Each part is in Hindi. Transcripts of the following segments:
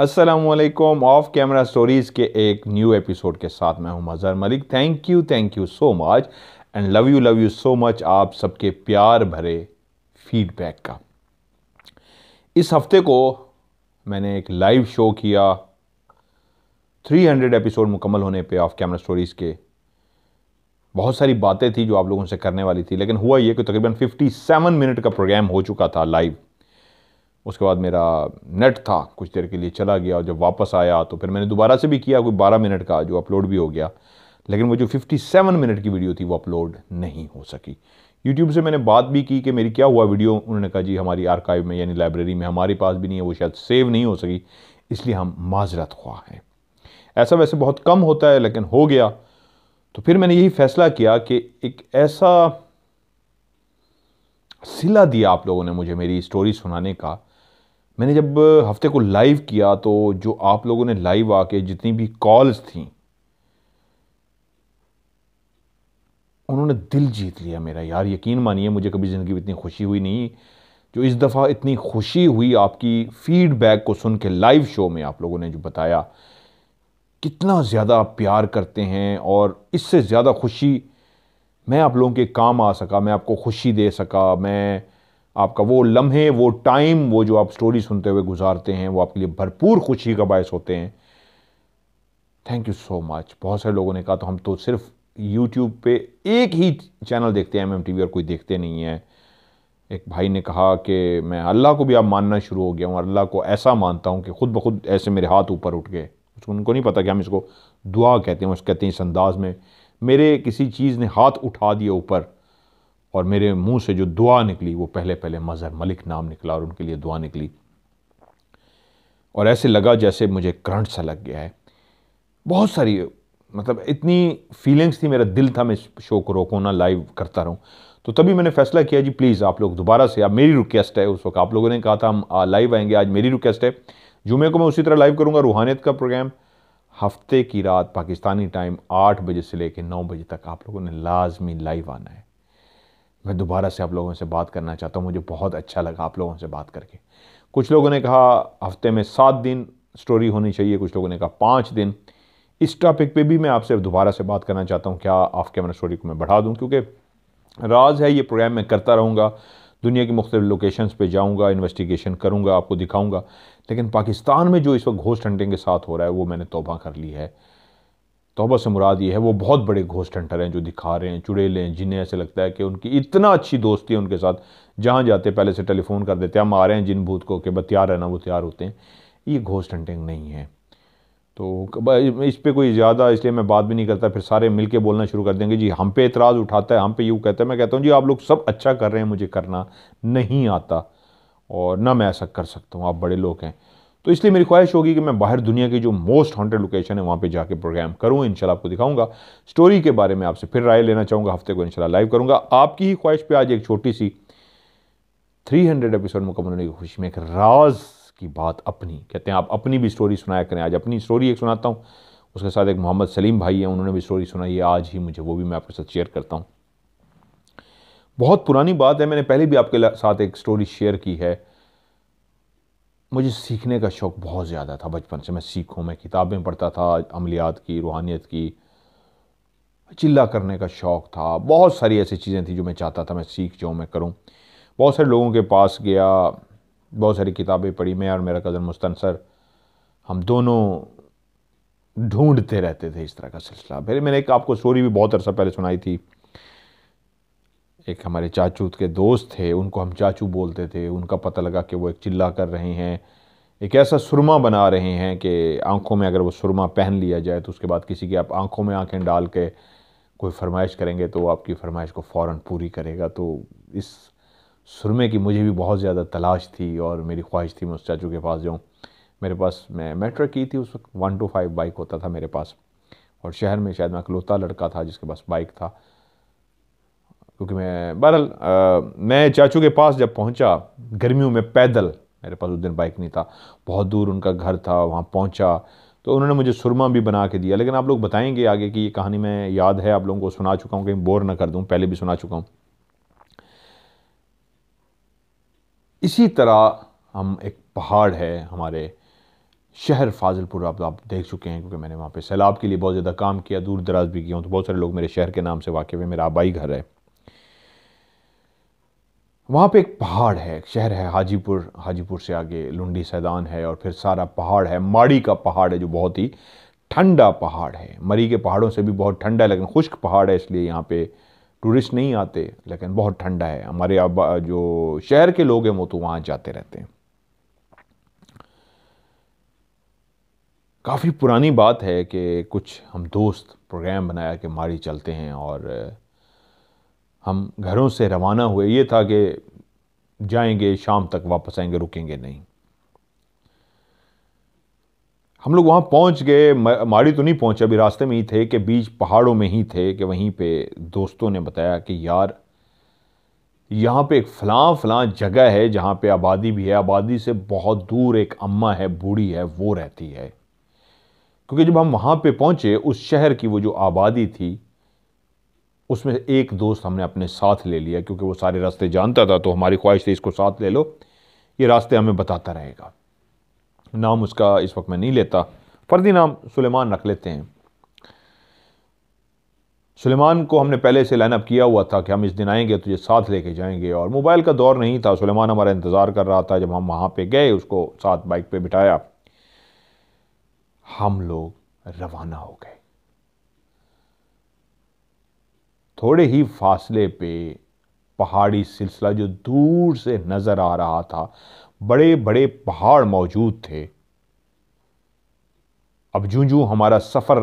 असलकुम ऑफ कैमरा स्टोरीज़ के एक न्यू एपिसोड के साथ मैं हूं Mazhar Malik thank you thank you so much and love you love you so much आप सबके प्यार भरे फीडबैक का इस हफ्ते को मैंने एक लाइव शो किया 300 एपिसोड मुकम्मल होने पे ऑफ कैमरा स्टोरीज़ के बहुत सारी बातें थी जो आप लोगों से करने वाली थी लेकिन हुआ ये कि तकरीबन 57 मिनट का प्रोग्राम हो चुका था लाइव उसके बाद मेरा नेट था कुछ देर के लिए चला गया और जब वापस आया तो फिर मैंने दोबारा से भी किया कोई बारह मिनट का जो अपलोड भी हो गया लेकिन वो जो फिफ्टी सेवन मिनट की वीडियो थी वो अपलोड नहीं हो सकी यूट्यूब से मैंने बात भी की कि मेरी क्या हुआ वीडियो उन्होंने कहा जी हमारी आर्काइव में यानी लाइब्रेरी में हमारे पास भी नहीं है वो शायद सेव नहीं हो सकी इसलिए हम माजरत ख्वा हैं ऐसा वैसे बहुत कम होता है लेकिन हो गया तो फिर मैंने यही फैसला किया कि एक ऐसा सिला दिया आप लोगों ने मुझे मेरी स्टोरी सुनाने का मैंने जब हफ्ते को लाइव किया तो जो आप लोगों ने लाइव आके जितनी भी कॉल्स थी उन्होंने दिल जीत लिया मेरा यार यकीन मानिए मुझे कभी ज़िंदगी में इतनी खुशी हुई नहीं जो इस दफ़ा इतनी खुशी हुई आपकी फ़ीडबैक को सुन के लाइव शो में आप लोगों ने जो बताया कितना ज़्यादा आप प्यार करते हैं और इससे ज़्यादा खुशी मैं आप लोगों के काम आ सका मैं आपको खुशी दे सका मैं आपका वो लम्हे वो टाइम वो जो आप स्टोरी सुनते हुए गुजारते हैं वो आपके लिए भरपूर खुशी का बायस होते हैं थैंक यू सो मच बहुत सारे लोगों ने कहा तो हम तो सिर्फ यूट्यूब पे एक ही चैनल देखते हैं एम एम और कोई देखते नहीं है एक भाई ने कहा कि मैं अल्लाह को भी अब मानना शुरू हो गया हूँ अल्लाह को ऐसा मानता हूँ कि खुद ब खुद ऐसे मेरे हाथ ऊपर उठ गए उनको नहीं पता कि हम इसको दुआ कहते हैं उस कहते हैं इस अंदाज में मेरे किसी चीज़ ने हाथ उठा दिए ऊपर और मेरे मुंह से जो दुआ निकली वो पहले पहले मज़हर मलिक नाम निकला और उनके लिए दुआ निकली और ऐसे लगा जैसे मुझे करंट सा लग गया है बहुत सारी मतलब इतनी फीलिंग्स थी मेरा दिल था मैं इस शो को रोको ना लाइव करता रहूँ तो तभी मैंने फैसला किया जी प्लीज़ आप लोग दोबारा से आप मेरी रिक्वेस्ट है उस वक्त आप लोगों ने कहा था हम लाइव आएंगे आज मेरी रिक्वेस्ट है जुमे को मैं उसी तरह लाइव करूँगा रूहानियत का प्रोग्राम हफ्ते की रात पाकिस्तानी टाइम आठ बजे से लेकर नौ बजे तक आप लोगों ने लाजमी लाइव आना है मैं दोबारा से आप लोगों से बात करना चाहता हूँ मुझे बहुत अच्छा लगा आप लोगों से बात करके कुछ लोगों ने कहा हफ्ते में सात दिन स्टोरी होनी चाहिए कुछ लोगों ने कहा पाँच दिन इस टॉपिक पे भी मैं आपसे दोबारा से बात करना चाहता हूँ क्या ऑफ कैमरा स्टोरी को मैं बढ़ा दूँ क्योंकि राज है ये प्रोग्राम मैं करता रहूँगा दुनिया की मुख्तलि लोकेशंस पे जाऊँगा इन्वेस्टिगेशन करूँगा आपको दिखाऊँगा लेकिन पाकिस्तान में जो इस वक्त घोस्ट हंटिंग के साथ हो रहा है वो मैंने तोबा कर ली है तोबा से मुराद ये है वो बहुत बड़े घोस्ट हंटर हैं जो दिखा रहे हैं चुड़ेल हैं जिन्हें ऐसे लगता है कि उनकी इतना अच्छी दोस्ती है उनके साथ जहाँ जाते पहले से टेलीफोन कर देते हम आ रहे हैं जिन भूत को कि बतियार रहना वो तैयार होते हैं ये घोस्ट हंटिंग नहीं है तो इस पर कोई ज़्यादा इसलिए मैं बात भी नहीं करता फिर सारे मिल के बोलना शुरू कर देंगे जी हम पे एतराज़ उठाता है हम पे यूँ कहता है मैं कहता हूँ जी आप लोग सब अच्छा कर रहे हैं मुझे करना नहीं आता और ना मैं ऐसा कर सकता हूँ आप बड़े लोग हैं तो इसलिए मेरी ख्वाहिश होगी कि मैं बाहर दुनिया की जो मोस्ट हॉन्टेड लोकेशन है वहाँ पे जाके प्रोग्राम करूँ इन आपको दिखाऊंगा स्टोरी के बारे में आपसे फिर राय लेना चाहूँगा हफ्ते को इनशाला लाइव करूँगा आपकी ही ख्वाहिश पर आज एक छोटी सी 300 एपिसोड मुकम्मल होने की खुशी में एक राज की बात अपनी कहते हैं आप अपनी भी स्टोरी सुनाया करें आज अपनी स्टोरी एक सुनाता हूँ उसके साथ एक मोहम्मद सलीम भाई हैं उन्होंने भी स्टोरी सुनाई है आज ही मुझे वो भी मैं आपके साथ शेयर करता हूँ बहुत पुरानी बात है मैंने पहले भी आपके साथ एक स्टोरी शेयर की है मुझे सीखने का शौक़ बहुत ज़्यादा था बचपन से मैं सीखूँ मैं किताबें पढ़ता था अमलियात की रूहानियत की चिल्ला करने का शौक़ था बहुत सारी ऐसी चीज़ें थी जो मैं चाहता था मैं सीख जाऊँ मैं करूँ बहुत सारे लोगों के पास गया बहुत सारी किताबें पढ़ी मैं और मेरा कज़न मुस्तनसर हम दोनों ढूंढते रहते थे इस तरह का सिलसिला फिर मैंने एक आपको स्टोरी भी बहुत अरसा पहले सुनाई थी एक हमारे चाचू के दोस्त थे उनको हम चाचू बोलते थे उनका पता लगा कि वो एक चिल्ला कर रहे हैं एक ऐसा सुरमा बना रहे हैं कि आँखों में अगर वो सुरमा पहन लिया जाए तो उसके बाद किसी की आप आँखों में आँखें डाल के कोई फरमाइश करेंगे तो वो आपकी फरमाइश को फ़ौर पूरी करेगा तो इस सुरमे की मुझे भी बहुत ज़्यादा तलाश थी और मेरी ख्वाहिश थी मैं उस चाचू के पास जाऊँ मेरे पास मैं मेट्रिक की थी उस वक्त वन टू फाइव बाइक होता था मेरे पास और शहर में शायद मैं अकलौता लड़का था जिसके पास बाइक था क्योंकि मैं बहरहाल मैं चाचू के पास जब पहुंचा गर्मियों में पैदल मेरे पास उस दिन बाइक नहीं था बहुत दूर उनका घर था वहाँ पहुँचा तो उन्होंने मुझे सुरमा भी बना के दिया लेकिन आप लोग बताएंगे आगे कि ये कहानी मैं याद है आप लोगों को सुना चुका हूँ कहीं बोर ना कर दूँ पहले भी सुना चुका हूँ इसी तरह हम एक पहाड़ है हमारे शहर फाजिलपुर आप आप देख चुके हैं क्योंकि मैंने वहाँ पे सैलाब के लिए बहुत ज़्यादा काम किया दूर दराज भी किया हूँ तो बहुत सारे लोग मेरे शहर के नाम से वाकई हुए मेरा आबाई घर है वहाँ पे एक पहाड़ है एक शहर है हाजीपुर हाजीपुर से आगे लुंडी सैदान है और फिर सारा पहाड़ है माड़ी का पहाड़ है जो बहुत ही ठंडा पहाड़ है मरी के पहाड़ों से भी बहुत ठंडा है लेकिन खुश्क पहाड़ है इसलिए यहाँ पे टूरिस्ट नहीं आते लेकिन बहुत ठंडा है हमारे अब जो शहर के लोग हैं वो तो वहाँ जाते रहते हैं काफ़ी पुरानी बात है कि कुछ हम दोस्त प्रोग्राम बनाया कि माड़ी चलते हैं और हम घरों से रवाना हुए ये था कि जाएंगे शाम तक वापस आएंगे रुकेंगे नहीं हम लोग वहाँ पहुँच गए माड़ी तो नहीं पहुँचे अभी रास्ते में ही थे कि बीच पहाड़ों में ही थे कि वहीं पे दोस्तों ने बताया कि यार यहाँ पे एक फलां फलां जगह है जहाँ पे आबादी भी है आबादी से बहुत दूर एक अम्मा है बूढ़ी है वो रहती है क्योंकि जब हम वहाँ पे पहुँचे उस शहर की वो जो आबादी थी उसमें एक दोस्त हमने अपने साथ ले लिया क्योंकि वो सारे रास्ते जानता था तो हमारी ख्वाहिश थी इसको साथ ले लो ये रास्ते हमें बताता रहेगा नाम उसका इस वक्त मैं नहीं लेता फ़र्दी नाम सुलेमान रख लेते हैं सुलेमान को हमने पहले से लाइनअप किया हुआ था कि हम इस दिन आएंगे तो ये साथ लेके जाएंगे और मोबाइल का दौर नहीं था सुलेमान हमारा इंतज़ार कर रहा था जब हम वहाँ पे गए उसको साथ बाइक पे बिठाया हम लोग रवाना हो गए थोड़े ही फासले पे पहाड़ी सिलसिला जो दूर से नज़र आ रहा था बड़े बड़े पहाड़ मौजूद थे अब जूं जूं हमारा सफ़र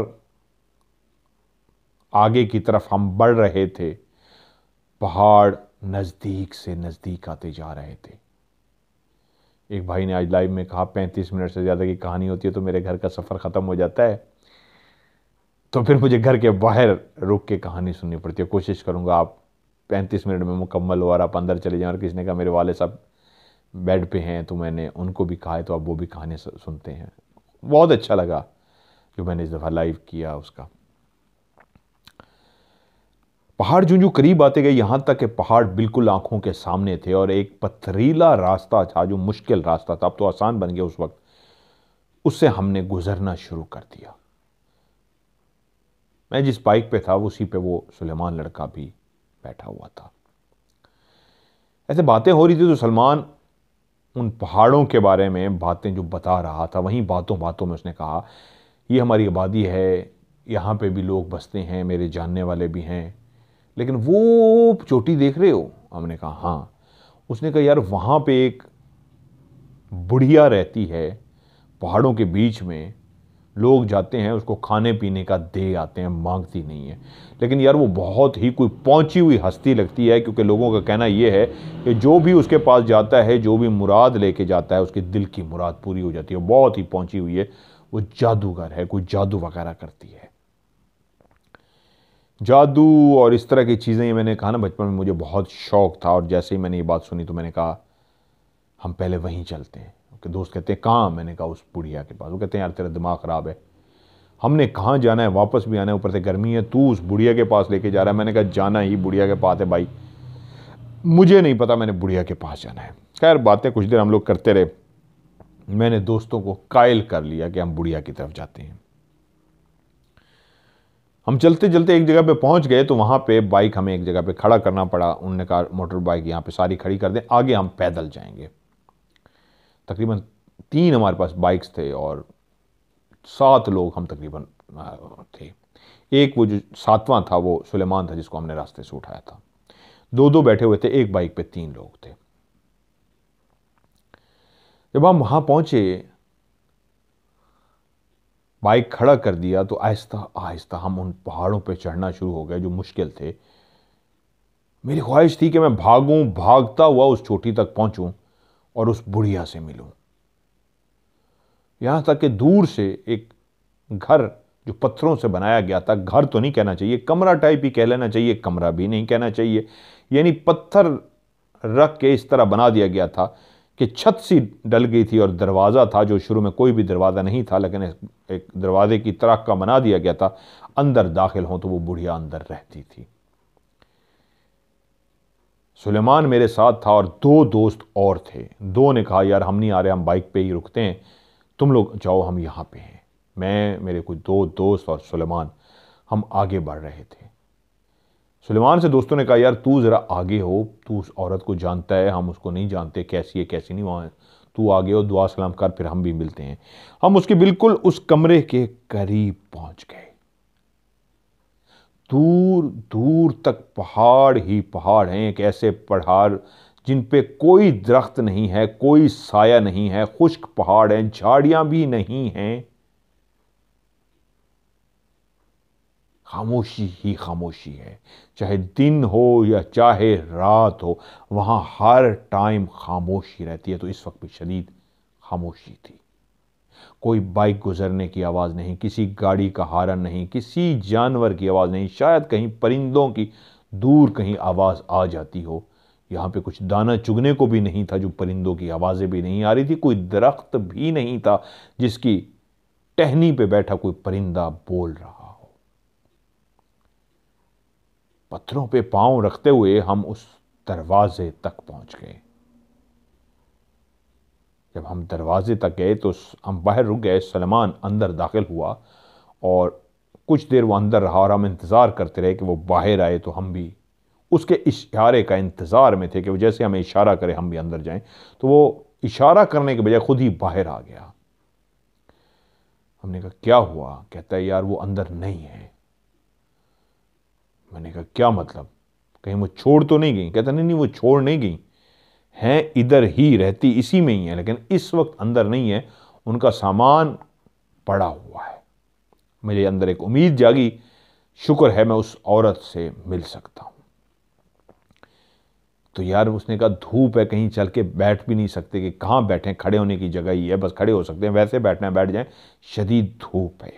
आगे की तरफ हम बढ़ रहे थे पहाड़ नज़दीक से नज़दीक आते जा रहे थे एक भाई ने आज लाइव में कहा पैंतीस मिनट से ज़्यादा की कहानी होती है तो मेरे घर का सफ़र ख़त्म हो जाता है तो फिर मुझे घर के बाहर रुक के कहानी सुननी पड़ती है कोशिश करूँगा आप पैंतीस मिनट में मुकम्मल हो और आप अंदर चले जाएँ और किसी ने कहा मेरे वाले साहब बेड पे हैं तो मैंने उनको भी कहा है तो आप वो भी कहानी सुनते हैं बहुत अच्छा लगा जो मैंने इस दफ़ा लाइव किया उसका पहाड़ जो जो करीब आते गए यहाँ तक कि पहाड़ बिल्कुल आंखों के सामने थे और एक पथरीला रास्ता था जो मुश्किल रास्ता था अब तो आसान बन गया उस वक्त उससे हमने गुजरना शुरू कर दिया मैं जिस बाइक पे था उसी पे वो सुलेमान लड़का भी बैठा हुआ था ऐसे बातें हो रही थी तो सलमान उन पहाड़ों के बारे में बातें जो बता रहा था वहीं बातों बातों में उसने कहा ये हमारी आबादी है यहाँ पे भी लोग बसते हैं मेरे जानने वाले भी हैं लेकिन वो चोटी देख रहे हो हमने कहा हाँ उसने कहा यार वहाँ पे एक बुढ़िया रहती है पहाड़ों के बीच में लोग जाते हैं उसको खाने पीने का दे आते हैं मांगती नहीं है लेकिन यार वो बहुत ही कोई पहुंची हुई हस्ती लगती है क्योंकि लोगों का कहना ये है कि जो भी उसके पास जाता है जो भी मुराद लेके जाता है उसके दिल की मुराद पूरी हो जाती है बहुत ही पहुंची हुई है वो जादूगर है कोई जादू वगैरह करती है जादू और इस तरह की चीज़ें ये मैंने कहा ना बचपन में मुझे बहुत शौक था और जैसे ही मैंने ये बात सुनी तो मैंने कहा हम पहले वहीं चलते हैं कि दोस्त कहते हैं कहाँ मैंने कहा उस बुढ़िया के पास वो कहते हैं यार तेरा दिमाग ख़राब है हमने कहाँ जाना है वापस भी आना है ऊपर से गर्मी है तू उस बुढ़िया के पास लेके जा रहा है मैंने कहा जाना ही बुढ़िया के पास है भाई मुझे नहीं पता मैंने बुढ़िया के पास जाना है खैर बातें कुछ देर हम लोग करते रहे मैंने दोस्तों को कायल कर लिया कि हम बुढ़िया की तरफ जाते हैं हम चलते चलते एक जगह पे पहुंच गए तो वहाँ पे बाइक हमें एक जगह पे खड़ा करना पड़ा उनने कहा मोटर बाइक यहाँ पे सारी खड़ी कर दें आगे हम पैदल जाएंगे तकरीबन तीन हमारे पास बाइक्स थे और सात लोग हम तकरीबन थे एक वो जो सातवां था वो सुलेमान था जिसको हमने रास्ते से उठाया था दो दो बैठे हुए थे एक बाइक पे तीन लोग थे जब हम वहाँ पहुँचे बाइक खड़ा कर दिया तो आहिस्ता आहिस्ता हम उन पहाड़ों पे चढ़ना शुरू हो गए जो मुश्किल थे मेरी ख्वाहिश थी कि मैं भागूं भागता हुआ उस चोटी तक पहुंचूं और उस बुढ़िया से मिलूं यहाँ तक कि दूर से एक घर जो पत्थरों से बनाया गया था घर तो नहीं कहना चाहिए कमरा टाइप ही कह लेना चाहिए कमरा भी नहीं कहना चाहिए यानी पत्थर रख के इस तरह बना दिया गया था कि छत सी डल गई थी और दरवाज़ा था जो शुरू में कोई भी दरवाज़ा नहीं था लेकिन एक दरवाज़े की तरह का बना दिया गया था अंदर दाखिल हों तो वो बुढ़िया अंदर रहती थी सुलेमान मेरे साथ था और दो दोस्त और थे दो ने कहा यार हम नहीं आ रहे हम बाइक पे ही रुकते हैं तुम लोग जाओ हम यहाँ पे हैं मैं मेरे कुछ दो दोस्त और सुलेमान हम आगे बढ़ रहे थे सुलेमान से दोस्तों ने कहा यार तू ज़रा आगे हो तू उस औरत को जानता है हम उसको नहीं जानते कैसी है कैसी नहीं वहाँ तू आगे हो दुआ सलाम कर फिर हम भी मिलते हैं हम उसके बिल्कुल उस कमरे के करीब पहुँच गए दूर दूर तक पहाड़ ही पहाड़ हैं एक ऐसे पहाड़ जिन पे कोई दरख्त नहीं है कोई साया नहीं है खुश्क पहाड़ हैं झाड़ियाँ भी नहीं हैं खामोशी ही खामोशी है चाहे दिन हो या चाहे रात हो वहाँ हर टाइम खामोशी रहती है तो इस वक्त भी शदीद खामोशी थी कोई बाइक गुजरने की आवाज़ नहीं किसी गाड़ी का हारन नहीं किसी जानवर की आवाज़ नहीं शायद कहीं परिंदों की दूर कहीं आवाज़ आ जाती हो यहाँ पे कुछ दाना चुगने को भी नहीं था जो परिंदों की आवाज़ें भी नहीं आ रही थी कोई दरख्त भी नहीं था जिसकी टहनी पे बैठा कोई परिंदा बोल रहा हो पत्थरों पे पांव रखते हुए हम उस दरवाजे तक पहुंच गए जब हम दरवाजे तक गए तो हम बाहर रुक गए सलमान अंदर दाखिल हुआ और कुछ देर वो अंदर रहा और हम इंतज़ार करते रहे कि वो बाहर आए तो हम भी उसके इशारे का इंतज़ार में थे कि वो जैसे हमें इशारा करें हम भी अंदर जाएं तो वो इशारा करने के बजाय खुद ही बाहर आ गया हमने कहा क्या हुआ कहता है यार वो अंदर नहीं है मैंने कहा क्या मतलब कहीं वो छोड़ तो नहीं गई कहता नहीं नहीं वो छोड़ नहीं गई हैं इधर ही रहती इसी में ही है लेकिन इस वक्त अंदर नहीं है उनका सामान पड़ा हुआ है मेरे अंदर एक उम्मीद जागी शुक्र है मैं उस औरत से मिल सकता हूं तो यार उसने कहा धूप है कहीं चल के बैठ भी नहीं सकते कि कहां बैठे खड़े होने की जगह ही है बस खड़े हो सकते हैं वैसे बैठना है बैठ जाए शदीद धूप है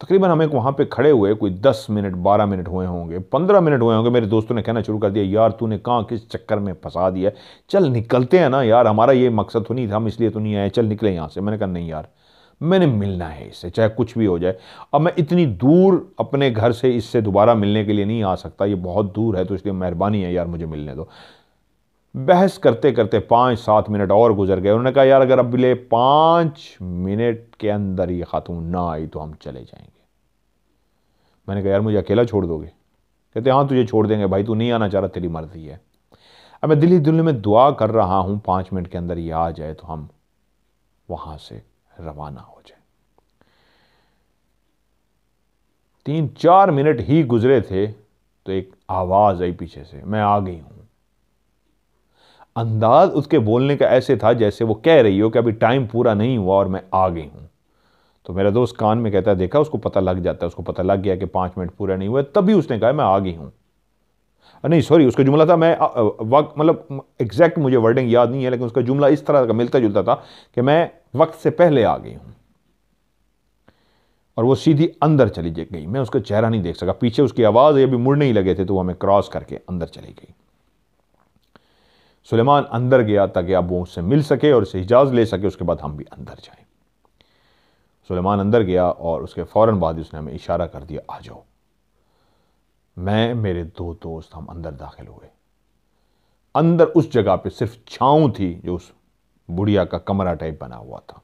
तकरीबन हम एक वहाँ पे खड़े हुए कोई दस मिनट बारह मिनट हुए होंगे पंद्रह मिनट हुए होंगे मेरे दोस्तों ने कहना शुरू कर दिया यार तूने कहाँ किस चक्कर में फंसा दिया चल निकलते हैं ना यार हमारा ये मकसद तो नहीं था हम इसलिए तो नहीं आए चल निकले यहाँ से मैंने कहा नहीं यार मैंने मिलना है इससे चाहे कुछ भी हो जाए अब मैं इतनी दूर अपने घर से इससे दोबारा मिलने के लिए नहीं आ सकता ये बहुत दूर है तो इसलिए मेहरबानी है यार मुझे मिलने दो बहस करते करते पाँच सात मिनट और गुजर गए उन्होंने कहा यार अगर अब ले पाँच मिनट के अंदर ये खातून ना आई तो हम चले जाएंगे मैंने कहा यार मुझे अकेला छोड़ दोगे कहते हाँ तुझे छोड़ देंगे भाई तू नहीं आना चाह रहा तेरी मर्जी है अब मैं दिल्ली दिल्ली में दुआ कर रहा हूँ पाँच मिनट के अंदर ये आ जाए तो हम वहाँ से रवाना हो जाए तीन चार मिनट ही गुजरे थे तो एक आवाज़ आई पीछे से मैं आ गई हूँ अंदाज उसके बोलने का ऐसे था जैसे वो कह रही हो कि अभी टाइम पूरा नहीं हुआ और मैं आ गई हूँ तो मेरा दोस्त कान में कहता है देखा उसको पता लग जाता है उसको पता लग गया कि पाँच मिनट पूरा नहीं हुआ तभी उसने कहा मैं आ गई हूँ नहीं सॉरी उसका जुमला था मैं वक्त मतलब एग्जैक्ट मुझे वर्डिंग याद नहीं है लेकिन उसका जुमला इस तरह का मिलता जुलता था कि मैं वक्त से पहले आ गई हूँ और वो सीधी अंदर चली गई मैं उसका चेहरा नहीं देख सका पीछे उसकी आवाज़ अभी मुड़ने ही लगे थे तो वो हमें क्रॉस करके अंदर चली गई सुलेमान अंदर गया ताकि अब वो उससे मिल सके और उससे हिजाज ले सके उसके बाद हम भी अंदर जाएं सुलेमान अंदर गया और उसके फौरन बाद उसने हमें इशारा कर दिया आ जाओ मैं मेरे दो दोस्त हम अंदर दाखिल हुए अंदर उस जगह पे सिर्फ छाँव थी जो उस बुढ़िया का कमरा टाइप बना हुआ था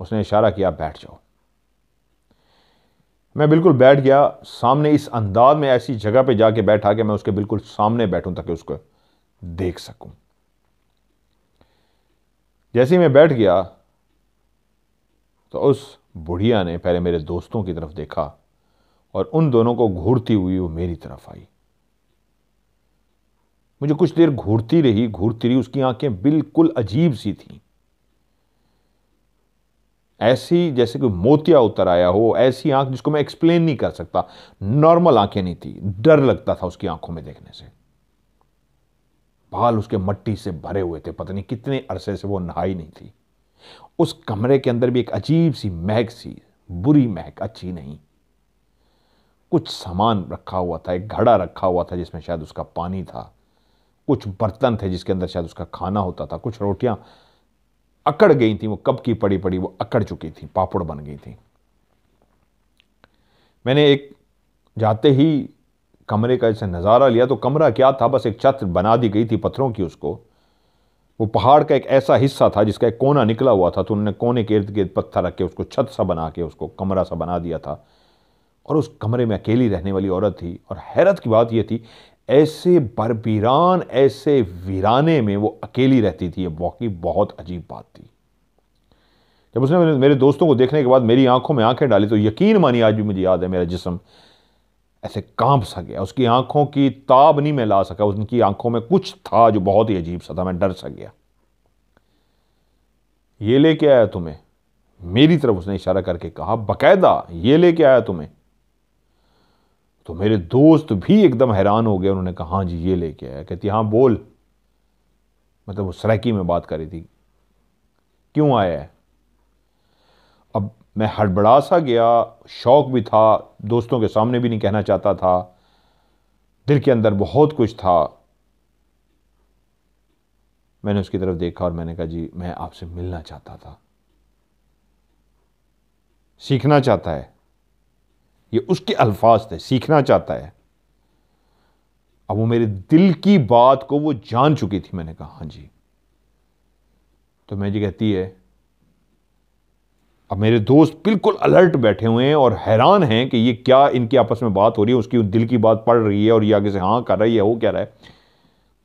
उसने इशारा किया बैठ जाओ मैं बिल्कुल बैठ गया सामने इस अंदाज में ऐसी जगह पे जाके बैठा कि मैं उसके बिल्कुल सामने बैठूं ताकि उसको देख सकूं जैसे ही मैं बैठ गया तो उस बुढ़िया ने पहले मेरे दोस्तों की तरफ देखा और उन दोनों को घूरती हुई वो मेरी तरफ आई मुझे कुछ देर घूरती रही घूरती रही उसकी आंखें बिल्कुल अजीब सी थी ऐसी जैसे कोई मोतिया उतर आया हो ऐसी आंख जिसको मैं एक्सप्लेन नहीं कर सकता नॉर्मल आंखें नहीं थी डर लगता था उसकी आंखों में देखने से बाल उसके मट्टी से भरे हुए थे पता नहीं कितने अरसे से वो नहाई नहीं थी उस कमरे के अंदर भी एक अजीब सी महक सी बुरी महक अच्छी नहीं कुछ सामान रखा हुआ था एक घड़ा रखा हुआ था जिसमें शायद उसका पानी था कुछ बर्तन थे जिसके अंदर शायद उसका खाना होता था कुछ रोटियां अकड़ गई थी वो कब की पड़ी पड़ी वो अकड़ चुकी थी पापड़ बन गई थी मैंने एक जाते ही कमरे का जैसे नज़ारा लिया तो कमरा क्या था बस एक छत बना दी गई थी पत्थरों की उसको वो पहाड़ का एक ऐसा हिस्सा था जिसका एक कोना निकला हुआ था तो उन्होंने कोने के इर्द गिर्द पत्थर रख के उसको छत सा बना के उसको कमरा सा बना दिया था और उस कमरे में अकेली रहने वाली औरत थी और हैरत की बात यह थी ऐसे बरबीरान ऐसे वीराने में वो अकेली रहती थी ये वाकई बहुत अजीब बात थी जब उसने मेरे दोस्तों को देखने के बाद मेरी आंखों में आंखें डाली तो यकीन मानी आज भी मुझे याद है मेरा जिसम ऐसे कांप सा गया उसकी आंखों की ताब नहीं मैं ला सका उनकी आंखों में कुछ था जो बहुत ही अजीब सा था मैं डर सा गया ये लेके आया तुम्हें मेरी तरफ उसने इशारा करके कहा बकायदा ये लेके आया तुम्हें तो मेरे दोस्त भी एकदम हैरान हो गए उन्होंने कहा हाँ जी ये लेके आया कहती हाँ बोल मतलब वो सराकी में बात कर रही थी क्यों आया है मैं हड़बड़ा सा गया शौक भी था दोस्तों के सामने भी नहीं कहना चाहता था दिल के अंदर बहुत कुछ था मैंने उसकी तरफ देखा और मैंने कहा जी मैं आपसे मिलना चाहता था सीखना चाहता है ये उसके अल्फाज थे सीखना चाहता है अब वो मेरे दिल की बात को वो जान चुकी थी मैंने कहा हाँ जी तो मैं जी कहती है अब मेरे दोस्त बिल्कुल अलर्ट बैठे हुए हैं और हैरान हैं कि ये क्या इनकी आपस में बात हो रही है उसकी दिल की बात पढ़ रही है और ये आगे से हाँ कर रहा है वो क्या रहा है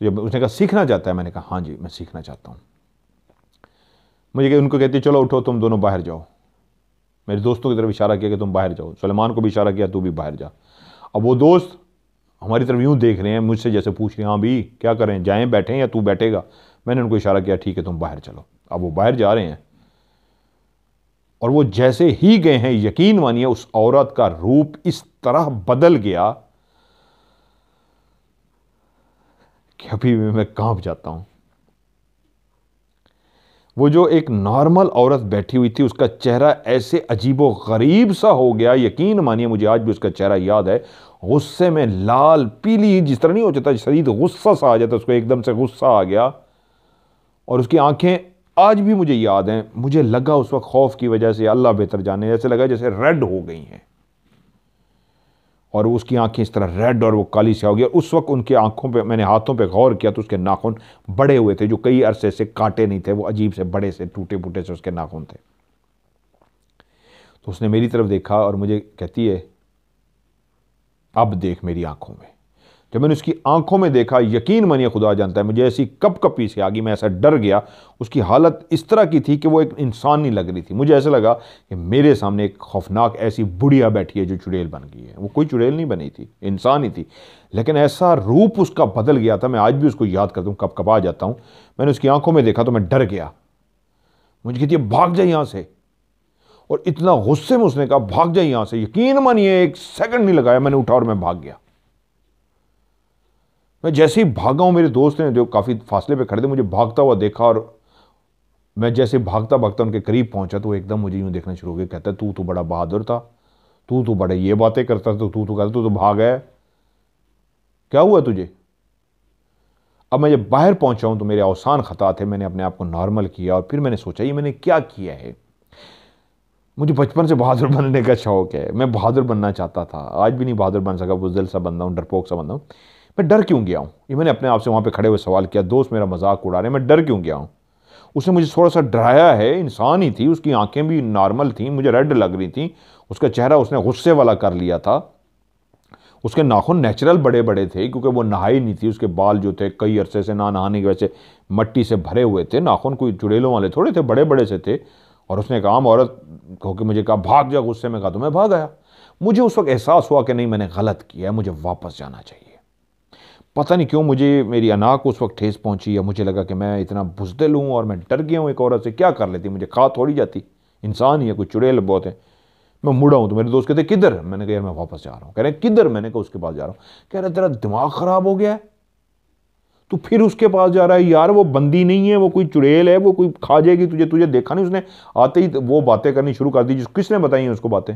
जब उसने कहा सीखना चाहता है मैंने कहा हाँ जी मैं सीखना चाहता हूँ मुझे उनको कहती चलो उठो तुम दोनों बाहर जाओ मेरे दोस्तों की तरफ इशारा किया कि तुम बाहर जाओ सलमान को भी इशारा किया तू भी बाहर जा अब वो दोस्त हमारी तरफ यूँ देख रहे हैं मुझसे जैसे पूछ रहे हैं हाँ भी क्या करें जाएँ बैठें या तू बैठेगा मैंने उनको इशारा किया ठीक है तुम बाहर चलो अब वो बाहर जा रहे हैं और वो जैसे ही गए हैं यकीन मानिए उस औरत का रूप इस तरह बदल गया कि अभी भी मैं कांप जाता हूं वो जो एक नॉर्मल औरत बैठी हुई थी उसका चेहरा ऐसे अजीब गरीब सा हो गया यकीन मानिए मुझे आज भी उसका चेहरा याद है गुस्से में लाल पीली जिस तरह नहीं हो जाता शरीर गुस्सा सा आ जाता उसको एकदम से गुस्सा आ गया और उसकी आंखें आज भी मुझे याद है मुझे लगा उस वक्त खौफ की वजह से अल्लाह बेहतर जाने जैसे लगा जैसे रेड हो गई हैं और उसकी आंखें इस तरह रेड और वो काली सी हो गई और उस वक्त उनकी आंखों पे मैंने हाथों पे गौर किया तो उसके नाखून बड़े हुए थे जो कई अरसे से काटे नहीं थे वो अजीब से बड़े से टूटे फूटे से उसके नाखून थे तो उसने मेरी तरफ देखा और मुझे कहती है अब देख मेरी आंखों में कि मैंने उसकी आंखों में देखा यकीन मानिए खुदा जानता है मुझे ऐसी कप कपी से आ गई मैं ऐसा डर गया उसकी हालत इस तरह की थी कि वो एक इंसान नहीं लग रही थी मुझे ऐसा लगा कि मेरे सामने एक खौफनाक ऐसी बुढ़िया बैठी है जो चुड़ैल बन गई है वो कोई चुड़ैल नहीं बनी थी इंसान ही थी लेकिन ऐसा रूप उसका बदल गया था मैं आज भी उसको याद करता हूँ कप कपा जाता हूँ मैंने उसकी आंखों में देखा तो मैं डर गया मुझे कहती है भाग जाए यहाँ से और इतना गुस्से में उसने कहा भाग जाए यहाँ से यकीन मानिए एक सेकंड नहीं लगाया मैंने उठा और मैं भाग गया मैं जैसे ही भागा हूँ मेरे दोस्त ने जो काफ़ी फासले पे खड़े थे मुझे भागता हुआ देखा और मैं जैसे भागता भागता उनके करीब पहुँचा तो एकदम मुझे यूँ देखना शुरू हो गया कहता तू तो बड़ा बहादुर था तू तो बड़े ये बातें करता था तू तो कहता तू तो भाग है क्या हुआ तुझे अब मैं जब बाहर पहुंचा हूं तो मेरे अवसान खता थे मैंने अपने आप को नॉर्मल किया और फिर मैंने सोचा ये मैंने क्या किया है मुझे बचपन से बहादुर बनने का शौक है मैं बहादुर बनना चाहता था आज भी नहीं बहादुर बन सका बुजदिल सा बंदा हूँ डरपोक सा बंदा हूँ मैं डर क्यों गया हूँ ये मैंने अपने आप से वहाँ पे खड़े हुए सवाल किया दोस्त मेरा मजाक उड़ा रहे मैं डर क्यों गया हूँ उसने मुझे थोड़ा सा डराया है इंसान ही थी उसकी आंखें भी नॉर्मल थी मुझे रेड लग रही थी उसका चेहरा उसने गुस्से वाला कर लिया था उसके नाखून नेचुरल बड़े बड़े थे क्योंकि वो नहाई नहीं थी उसके बाल जो थे कई अरसे से ना नहाने की वजह से मट्टी से भरे हुए थे नाखून कोई चुड़ेलों वाले थोड़े थे बड़े बड़े से थे और उसने एक आम औरत को कि मुझे कहा भाग जा गुस्से में कहा तो मैं भाग आया मुझे उस वक्त एहसास हुआ कि नहीं मैंने गलत किया है मुझे वापस जाना चाहिए पता नहीं क्यों मुझे मेरी अनाक उस वक्त ठेस पहुंची या मुझे लगा कि मैं इतना बुजदिल हूँ और मैं डर गया हूँ एक औरत से क्या कर लेती मुझे खा थोड़ी जाती इंसान ही है कोई चुड़ैल बहुत है मैं मुड़ा हूँ तो मेरे दोस्त कहते किधर मैंने कहा यार मैं वापस जा रहा हूँ कह रहे किधर मैंने कहा उसके पास जा रहा हूँ कह रहे तेरा दिमाग ख़राब हो गया है तो फिर उसके पास जा रहा है यार वो बंदी नहीं है वो कोई चुड़ैल है वो कोई खा जाएगी तुझे तुझे देखा नहीं उसने आते ही तो वो बातें करनी शुरू कर दी जिस किसने बताई हैं उसको बातें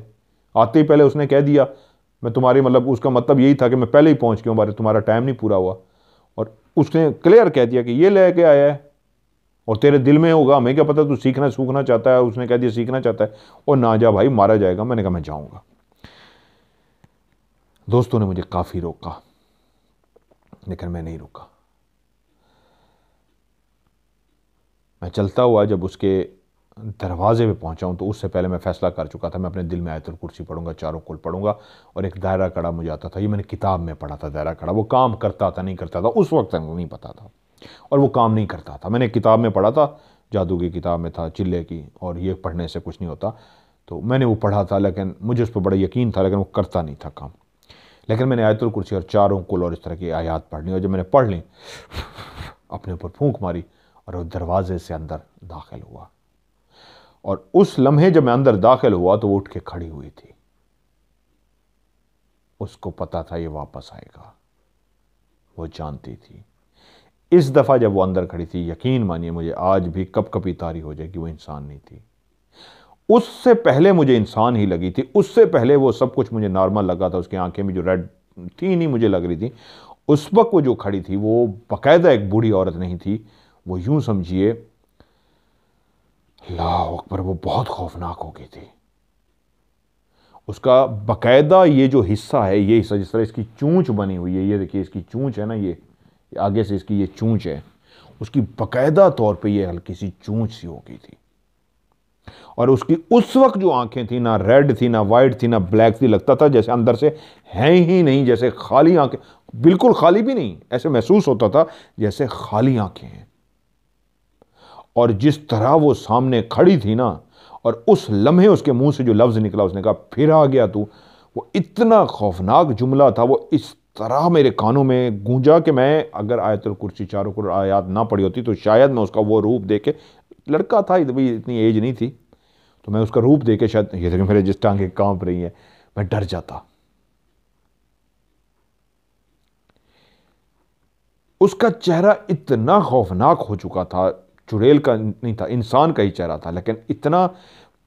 आते ही पहले उसने कह दिया मैं तुम्हारी मतलब उसका मतलब यही था कि मैं पहले ही पहुंच गया हूँ बारे तुम्हारा टाइम नहीं पूरा हुआ और उसने क्लियर कह दिया कि ये ले के आया है और तेरे दिल में होगा हमें क्या पता तू सीखना सूखना चाहता है उसने कह दिया सीखना चाहता है और ना जा भाई मारा जाएगा मैंने कहा मैं जाऊँगा दोस्तों ने मुझे काफ़ी रोका लेकिन मैं नहीं रोका मैं चलता हुआ जब उसके दरवाजे पे पहुँचाऊँ तो उससे पहले मैं फ़ैसला कर चुका था मैं अपने दिल में आयतुल कुर्सी पढ़ूंगा चारों कुल पढ़ूंगा और एक दायरा कड़ा मुझे आता था ये मैंने किताब में पढ़ा था दायरा कड़ा वो काम करता था नहीं करता था उस वक्त तक नहीं पता था और वो काम नहीं करता था मैंने किताब में पढ़ा था जादू की किताब में था चिल्ले की और ये पढ़ने से कुछ नहीं होता तो मैंने वो पढ़ा था लेकिन मुझे उस पर बड़ा यकीन था लेकिन वो करता नहीं था काम लेकिन मैंने आयतुल कुर्सी और चारों कुल और इस तरह की आयात पढ़नी और जब मैंने पढ़ ली अपने ऊपर फूंक मारी और वो दरवाजे से अंदर दाखिल हुआ और उस लम्हे जब मैं अंदर दाखिल हुआ तो वो उठ के खड़ी हुई थी उसको पता था ये वापस आएगा वो जानती थी इस दफ़ा जब वो अंदर खड़ी थी यकीन मानिए मुझे आज भी कप कपी तारी हो जाएगी वो इंसान नहीं थी उससे पहले मुझे इंसान ही लगी थी उससे पहले वो सब कुछ मुझे नॉर्मल लगा था उसकी आंखें में जो रेड थी नहीं मुझे लग रही थी उस वक्त वो जो खड़ी थी वो बाकायदा एक बूढ़ी औरत नहीं थी वो यूं समझिए अल्लाह अकबर वो बहुत खौफनाक हो गई थी उसका बकायदा ये जो हिस्सा है ये हिस्सा जिस तरह इसकी चूँच बनी हुई है ये देखिए इसकी चूँच है ना ये आगे से इसकी ये चूँच है उसकी बकायदा तौर पे ये हल्की सी चूँच सी हो गई थी और उसकी उस वक्त जो आंखें थी ना रेड थी ना वाइट थी ना ब्लैक थी लगता था जैसे अंदर से हैं ही नहीं जैसे खाली आंखें बिल्कुल खाली भी नहीं ऐसे महसूस होता था जैसे खाली आंखें हैं और जिस तरह वो सामने खड़ी थी ना और उस लम्हे उसके मुंह से जो लफ्ज़ निकला उसने कहा फिर आ गया तू वो इतना खौफनाक जुमला था वो इस तरह मेरे कानों में गूंजा कि मैं अगर आयतुल कुर्सी चारों को आयात ना पड़ी होती तो शायद मैं उसका वो रूप देके लड़का था तो भी इतनी एज नहीं थी तो मैं उसका रूप देके शायद ये देखिए मेरे जिस टांगे कांप रही हैं मैं डर जाता उसका चेहरा इतना खौफनाक हो चुका था चुड़ैल का नहीं था इंसान का ही चेहरा था लेकिन इतना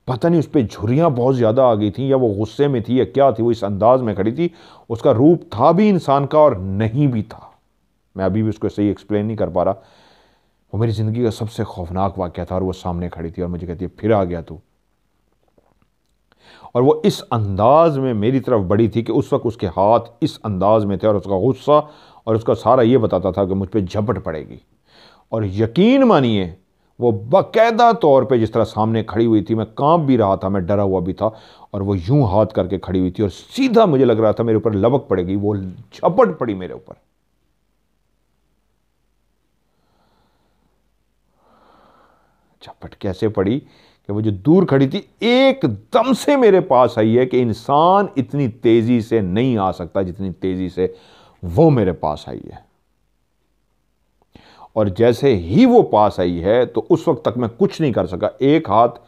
पता नहीं उस पर झुरियाँ बहुत ज़्यादा आ गई थी या वो गुस्से में थी या क्या थी वो इस अंदाज में खड़ी थी उसका रूप था भी इंसान का और नहीं भी था मैं अभी भी उसको सही एक्सप्लेन नहीं कर पा रहा वो मेरी ज़िंदगी का सबसे खौफनाक वाक्य था और वो सामने खड़ी थी और मुझे कहती है फिर आ गया तू और वो इस अंदाज में मेरी तरफ बड़ी थी कि उस वक्त उसके हाथ इस अंदाज में थे और उसका गुस्सा और उसका सारा ये बताता था कि मुझ पर झपट पड़ेगी और यकीन मानिए वो बाकायदा तौर पे जिस तरह सामने खड़ी हुई थी मैं कांप भी रहा था मैं डरा हुआ भी था और वो यूं हाथ करके खड़ी हुई थी और सीधा मुझे लग रहा था मेरे ऊपर लबक पड़ेगी वो झपट पड़ी मेरे ऊपर झपट कैसे पड़ी कि वो जो दूर खड़ी थी एकदम से मेरे पास आई है कि इंसान इतनी तेज़ी से नहीं आ सकता जितनी तेज़ी से वो मेरे पास आई है और जैसे ही वो पास आई है तो उस वक्त तक मैं कुछ नहीं कर सका एक हाथ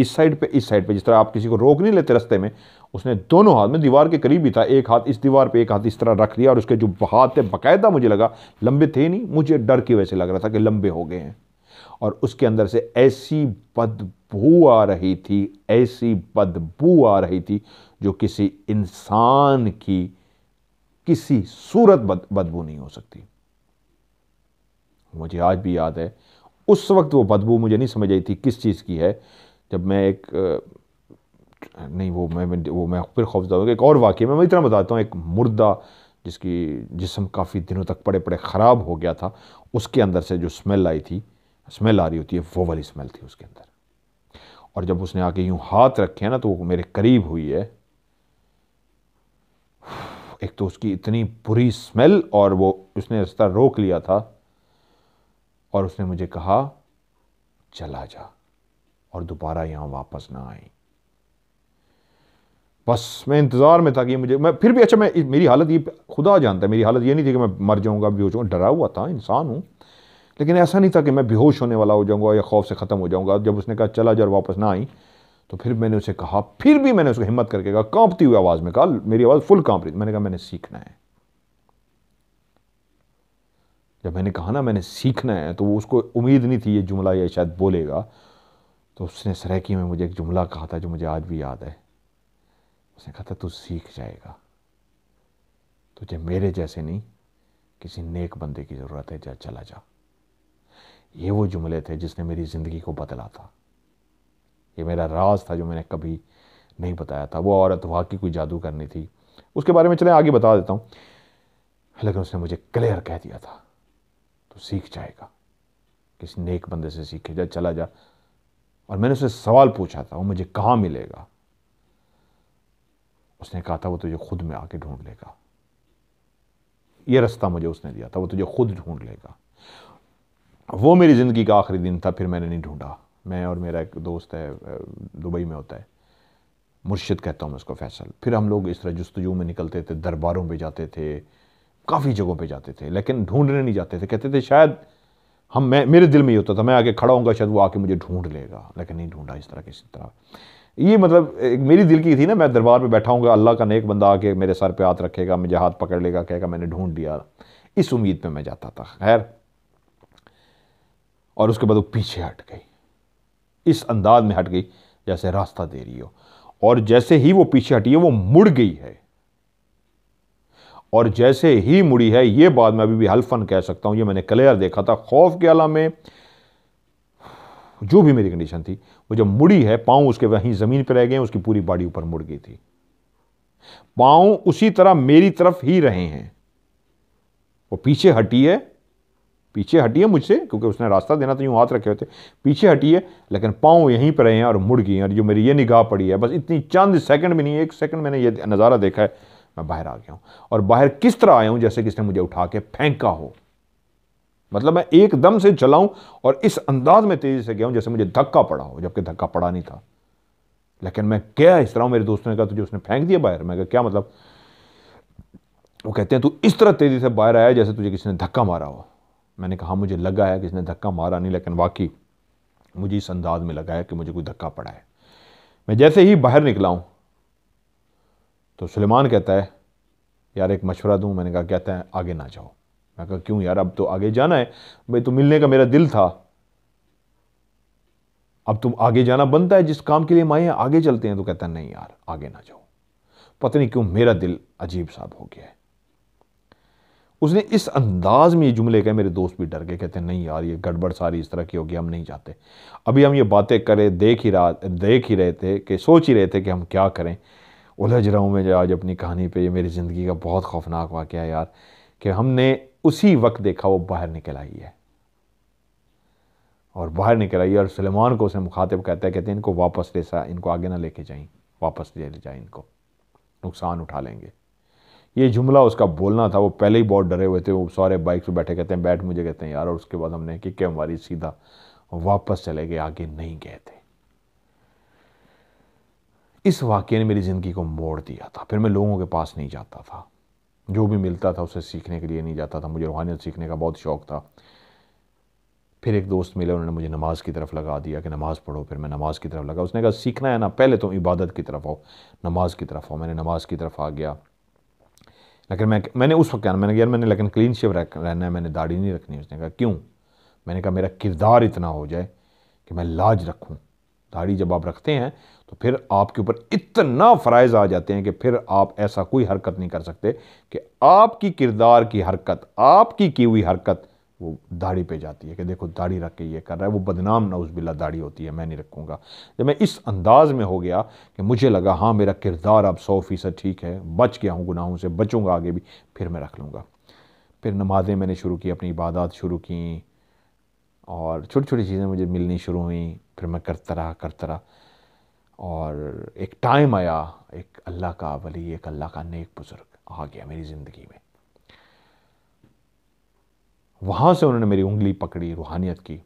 इस साइड पे इस साइड पे जिस तरह आप किसी को रोक नहीं लेते रस्ते में उसने दोनों हाथ में दीवार के करीब ही था एक हाथ इस दीवार पे एक हाथ इस तरह रख लिया और उसके जो हाथ थे बाकायदा मुझे लगा लंबे थे नहीं मुझे डर की वजह से लग रहा था कि लंबे हो गए हैं और उसके अंदर से ऐसी बदबू आ रही थी ऐसी बदबू आ रही थी जो किसी इंसान की किसी सूरत बदबू नहीं हो सकती मुझे आज भी याद है उस वक्त वो बदबू मुझे नहीं समझ आई थी किस चीज़ की है जब मैं एक नहीं वो मैं वो मैं फिर खौफजदा हूँ एक और वाक्य में मैं इतना बताता हूँ एक मुर्दा जिसकी जिसम काफ़ी दिनों तक पड़े पड़े ख़राब हो गया था उसके अंदर से जो स्मेल आई थी स्मेल आ रही होती है वो वाली स्मेल थी उसके अंदर और जब उसने आके यूँ हाथ रखे हैं ना तो वो मेरे करीब हुई है एक तो उसकी इतनी बुरी स्मेल और वो उसने रास्ता रोक लिया था और उसने मुझे कहा चला जा और दोबारा यहाँ वापस ना आई बस मैं इंतज़ार में था कि मुझे मैं फिर भी अच्छा मैं मेरी हालत ये खुदा जानता है मेरी हालत ये नहीं थी कि मैं मर जाऊँगा बेहोश होऊंगा डरा हुआ था इंसान हूँ लेकिन ऐसा नहीं था कि मैं बेहोश होने वाला हो जाऊँगा या खौफ से ख़त्म हो जाऊँगा जब उसने कहा चला जा और वापस ना आई तो फिर मैंने उसे कहा फिर भी मैंने उसको हिम्मत करके कहा कांपती हुई आवाज़ में कहा मेरी आवाज़ फुल कांप रही थी मैंने कहा मैंने सीखना है जब मैंने कहा ना मैंने सीखना है तो वो उसको उम्मीद नहीं थी ये जुमला ये शायद बोलेगा तो उसने सरेकी में मुझे एक जुमला कहा था जो मुझे आज भी याद है उसने कहा था तू सीख जाएगा तुझे तो मेरे जैसे नहीं किसी नेक बंदे की ज़रूरत है जा चला जा ये वो जुमले थे जिसने मेरी ज़िंदगी को बदला था ये मेरा राज था जो मैंने कभी नहीं बताया था वो औरत वाकई कोई जादू करनी थी उसके बारे में चले आगे बता देता हूँ लेकिन उसने मुझे क्लियर कह दिया था तो सीख जाएगा किसी नेक बंदे से सीखे जा चला जा और मैंने उसे सवाल पूछा था वो मुझे कहाँ मिलेगा उसने कहा था वो तुझे खुद में आके ढूंढ लेगा ये रास्ता मुझे उसने दिया था वो तुझे खुद ढूंढ लेगा वो मेरी ज़िंदगी का आखिरी दिन था फिर मैंने नहीं ढूंढा मैं और मेरा एक दोस्त है दुबई में होता है मुर्शिद कहता हूँ मैं उसको फैसल फिर हम लोग इस तरह जस्तजू में निकलते थे दरबारों में जाते थे काफ़ी जगहों पे जाते थे लेकिन ढूंढने नहीं जाते थे कहते थे शायद हम मैं मेरे दिल में ये होता था मैं आगे खड़ा होऊंगा शायद वो आके मुझे ढूंढ लेगा लेकिन नहीं ढूंढा इस तरह किसी तरह ये मतलब एक मेरी दिल की थी ना मैं दरबार में बैठा हूँ अल्लाह का नेक बंदा आके मेरे सर पे हाथ रखेगा मुझे हाथ पकड़ लेगा कहेगा मैंने ढूंढ लिया इस उम्मीद पे मैं जाता था खैर और उसके बाद वो पीछे हट गई इस अंदाज में हट गई जैसे रास्ता दे रही हो और जैसे ही वो पीछे हटी है वो मुड़ गई है और जैसे ही मुड़ी है ये बात मैं अभी भी हल्फन कह सकता हूँ ये मैंने क्लियर देखा था खौफ के आलम में जो भी मेरी कंडीशन थी वो जब मुड़ी है पाँव उसके वहीं ज़मीन पर रह गए उसकी पूरी बॉडी ऊपर मुड़ गई थी पाँव उसी तरह मेरी तरफ ही रहे हैं वो पीछे हटी है पीछे हटी है मुझसे क्योंकि उसने रास्ता देना तो यूँ हाथ रखे हुए थे पीछे हटी है लेकिन पाँव यहीं पर रहे हैं और मुड़ गई हैं और जो मेरी ये निगाह पड़ी है बस इतनी चंद सेकंड में नहीं एक सेकंड मैंने ये नज़ारा देखा है मैं बाहर आ गया हूं और बाहर किस तरह आया हूं जैसे किसने मुझे उठा के फेंका हो मतलब मैं एकदम से चलाऊं और इस अंदाज में तेज़ी से गया हूं जैसे मुझे धक्का पड़ा हो जबकि धक्का पड़ा नहीं था लेकिन मैं क्या इस तरह मेरे दोस्तों ने कहा तुझे उसने फेंक दिया बाहर मैं क्या मतलब वो कहते हैं तू इस तरह तेज़ी से बाहर आया जैसे तुझे किसी ने धक्का मारा हो मैंने कहा हाँ, मुझे लगा है किसी ने धक्का मारा नहीं लेकिन वाकई मुझे इस अंदाज में लगा है कि मुझे कोई धक्का पड़ा है मैं जैसे ही बाहर निकला हूं तो सुलेमान कहता है यार एक मशवरा दूँ मैंने कहा कहता है आगे ना जाओ मैं कहा क्यों यार अब तो आगे जाना है भाई तो मिलने का मेरा दिल था अब तुम आगे जाना बनता है जिस काम के लिए हम आए हैं आगे चलते हैं तो कहता है नहीं यार आगे ना जाओ पता नहीं क्यों मेरा दिल अजीब साहब हो गया है उसने इस अंदाज में ये जुमले कहे मेरे दोस्त भी डर गए कहते नहीं यार ये गड़बड़ सारी इस तरह की होगी हम नहीं चाहते अभी हम ये बातें करें देख ही रहा देख ही रहे थे कि सोच ही रहे थे कि हम क्या करें उलझ रहा हूँ मैं आज अपनी कहानी पे ये मेरी ज़िंदगी का बहुत खौफनाक वाक्य है यार कि हमने उसी वक्त देखा वो बाहर निकल आई है और बाहर निकल आई और सलेमान को उसे मुखातिब कहता है कहते हैं इनको वापस ले सा इनको आगे ना लेके जाएं वापस ले जाएं इनको नुकसान उठा लेंगे ये जुमला उसका बोलना था वो पहले ही बहुत डरे हुए थे वो सारे बाइक से बैठे कहते हैं बैठ मुझे कहते हैं यार और उसके बाद हमने कि क्यों हमारी सीधा वापस चले गए आगे नहीं गए थे इस वाक्य ने मेरी ज़िंदगी को मोड़ दिया था फिर मैं लोगों के पास नहीं जाता था जो भी मिलता था उसे सीखने के लिए नहीं जाता था मुझे रूहानियत सीखने का बहुत शौक़ था फिर एक दोस्त मिले उन्होंने मुझे नमाज़ की तरफ लगा दिया कि नमाज़ पढ़ो फिर मैं नमाज़ की तरफ लगा उसने कहा सीखना है ना पहले तो इबादत की तरफ आओ नमाज़ की तरफ आओ मैंने नमाज़ की तरफ आ गया लेकिन मैं मैंने उस वक्त मैंने यार मैंने लेकिन क्लीन शेव रहना है मैंने दाढ़ी नहीं रखनी उसने कहा क्यों मैंने कहा मेरा किरदार इतना हो जाए कि मैं लाज रखूँ दाढ़ी जब आप रखते हैं तो फिर आपके ऊपर इतना फ़राइज़ आ जाते हैं कि फिर आप ऐसा कोई हरकत नहीं कर सकते कि आपकी किरदार की हरकत आपकी की हुई हरकत वो दाढ़ी पे जाती है कि देखो दाढ़ी रख के ये कर रहा है वो बदनाम नाउजबिल्ला दाढ़ी होती है मैं नहीं रखूँगा जब मैं इस अंदाज़ में हो गया कि मुझे लगा हाँ मेरा किरदार अब सौ फ़ीसद ठीक है बच गया हूँ गुनाहों से बचूँगा आगे भी फिर मैं रख लूँगा फिर नमाज़ें मैंने शुरू की अपनी इबादत शुरू की और छोटी छोटी चीज़ें मुझे मिलनी शुरू हुई फिर मैं करता रहा करता रहा और एक टाइम आया एक अल्लाह का वली एक अल्लाह का नेक बुज़ुर्ग आ गया मेरी ज़िंदगी में वहाँ से उन्होंने मेरी उंगली पकड़ी रूहानियत की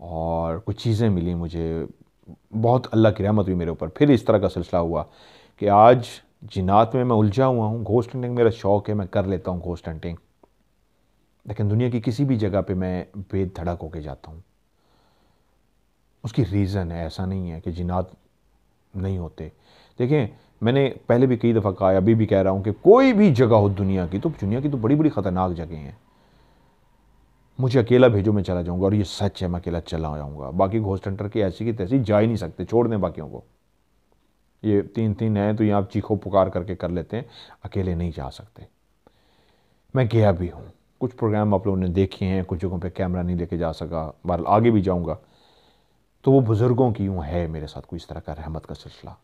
और कुछ चीज़ें मिली मुझे बहुत अल्लाह की रहमत हुई मेरे ऊपर फिर इस तरह का सिलसिला हुआ कि आज जिनात में मैं उलझा हुआ हूँ घोस्ट हंटिंग मेरा शौक़ है मैं कर लेता हूँ घोस्ट हंटिंग लेकिन दुनिया की किसी भी जगह पे मैं बेद धड़क होके जाता हूँ उसकी रीज़न है ऐसा नहीं है कि जिनात नहीं होते देखें मैंने पहले भी कई दफ़ा कहा अभी भी कह रहा हूँ कि कोई भी जगह हो दुनिया की तो दुनिया की तो बड़ी बड़ी ख़तरनाक जगह हैं मुझे अकेला भेजो मैं चला जाऊँगा और ये सच है मैं अकेला चला जाऊँगा बाकी घोस्ट हंटर की ऐसी की तैसी जा ही नहीं सकते छोड़ दें बाकियों को ये तीन तीन हैं तो यहाँ आप चीखों पुकार करके कर लेते हैं अकेले नहीं जा सकते मैं गया भी हूँ कुछ प्रोग्राम आप लोगों ने देखे हैं कुछ जगहों पे कैमरा नहीं लेके जा सका बहरहाल आगे भी जाऊँगा तो वो बुज़ुर्गों की यूँ है मेरे साथ कोई इस तरह का रहमत का सिलसिला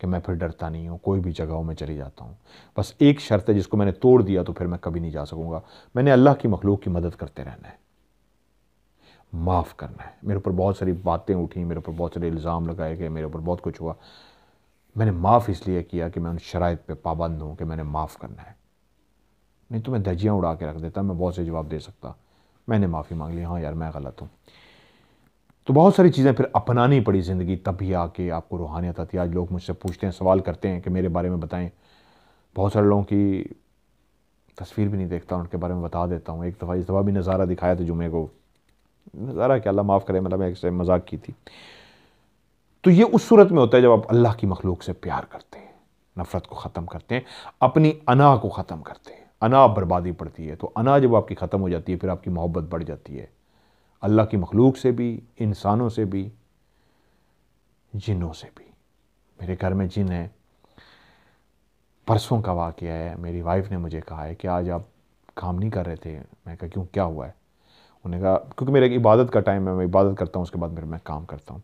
कि मैं फिर डरता नहीं हूँ कोई भी जगहों में चले जाता हूँ बस एक शर्त है जिसको मैंने तोड़ दिया तो फिर मैं कभी नहीं जा सकूँगा मैंने अल्लाह की मखलूक की मदद करते रहना है माफ़ करना है मेरे ऊपर बहुत सारी बातें उठी मेरे ऊपर बहुत सारे इल्ज़ाम लगाए गए मेरे ऊपर बहुत कुछ हुआ मैंने माफ़ इसलिए किया कि मैं उन शराइ पर पाबंद हूँ कि मैंने माफ़ करना है नहीं तो मैं धजियाँ उड़ा के रख देता मैं बहुत से जवाब दे सकता मैंने माफ़ी मांग ली हाँ यार मैं गलत हूँ तो बहुत सारी चीज़ें फिर अपनानी पड़ी ज़िंदगी तभी आके आपको रूहानियत आती है आज लोग मुझसे पूछते हैं सवाल करते हैं कि मेरे बारे में बताएं बहुत सारे लोगों की तस्वीर भी नहीं देखता उनके बारे में बता देता हूँ एक दफ़ा इस दफ़ा भी नज़ारा दिखाया था जुमे को नज़ारा क्या अल्लाह माफ़ करे मतलब मैं एक मजाक की थी तो ये उस सूरत में होता है जब आप अल्लाह की मखलूक से प्यार करते हैं नफ़रत को ख़त्म करते हैं अपनी अना को ख़त्म करते हैं अना बर्बादी पड़ती है तो अना जब आपकी ख़त्म हो जाती है फिर आपकी मोहब्बत बढ़ जाती है अल्लाह की मखलूक से भी इंसानों से भी जिनों से भी मेरे घर में जिन है परसों का वाक्य है मेरी वाइफ ने मुझे कहा है कि आज आप काम नहीं कर रहे थे मैं कहा क्यों क्या हुआ है उन्हें कहा क्योंकि मेरे इबादत का टाइम है मैं इबादत करता हूँ उसके बाद मेरे मैं काम करता हूँ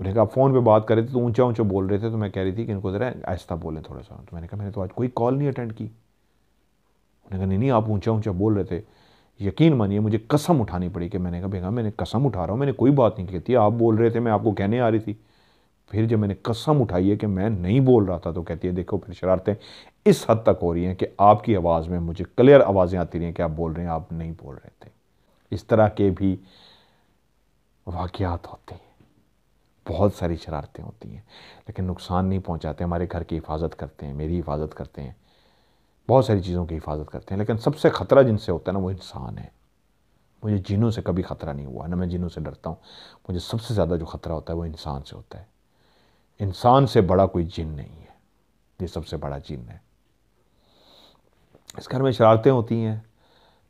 उन्हें कहा फ़ोन पे बात कर रहे थे तो ऊंचा ऊंचा बोल रहे थे तो मैं कह रही थी कि इनको ज़रा ऐसा बोलें थोड़ा सा तो मैंने कहा मैंने तो आज कोई कॉल नहीं अटेंड की मैंने कहा नहीं नहीं आप ऊंचा ऊंचा बोल रहे थे यकीन मानिए मुझे कसम उठानी पड़ी कि मैंने कहा भैया मैंने कसम उठा रहा हूँ मैंने कोई बात नहीं कहती आप बोल रहे थे मैं आपको कहने आ रही थी फिर जब मैंने कसम उठाई है कि मैं नहीं बोल रहा था तो कहती है देखो फिर शरारतें इस हद तक हो रही हैं कि आपकी आवाज़ में मुझे क्लियर आवाज़ें आती रही हैं कि आप बोल रहे हैं आप नहीं बोल रहे थे इस तरह के भी वाक़ात होते हैं बहुत सारी शरारतें होती हैं लेकिन नुकसान नहीं पहुंचाते हमारे घर की हिफाजत करते हैं मेरी हिफाजत करते हैं बहुत सारी चीज़ों की हिफाजत करते हैं लेकिन सबसे ख़तरा जिनसे होता है ना वो इंसान है मुझे जिनों से कभी ख़तरा नहीं हुआ ना मैं जिनों से डरता हूँ मुझे सबसे ज़्यादा जो ख़तरा होता है वो इंसान से होता है इंसान से बड़ा कोई जिन नहीं है ये सबसे बड़ा जिन है इस घर में शरारतें होती हैं